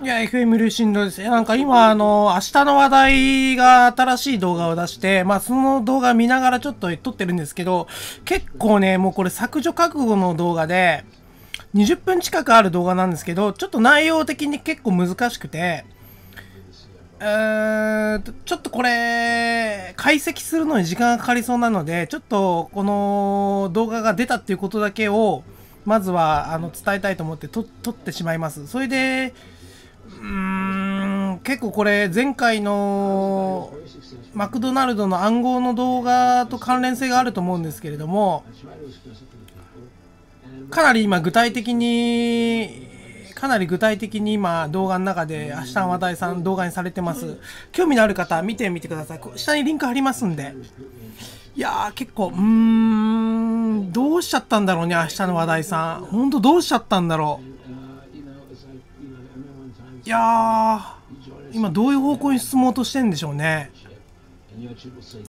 いや、FM ルーシンドです。なんか今、あの、明日の話題が新しい動画を出して、まあその動画見ながらちょっと撮ってるんですけど、結構ね、もうこれ削除覚悟の動画で、20分近くある動画なんですけど、ちょっと内容的に結構難しくて、うーん、ちょっとこれ、解析するのに時間がかかりそうなので、ちょっとこの動画が出たっていうことだけを、まずはあの伝えたいと思ってと取ってしまいます。それで、うーん、結構これ前回のマクドナルドの暗号の動画と関連性があると思うんですけれども、かなり今具体的にかなり具体的に今動画の中で明日の話題さん動画にされてます興味のある方見てみてください下にリンク貼りますんでいやー結構うーんどうしちゃったんだろうね、明日の話題さん。本当どうしちゃったんだろう。いやー、今どういう方向に進もうとしてんでしょうね。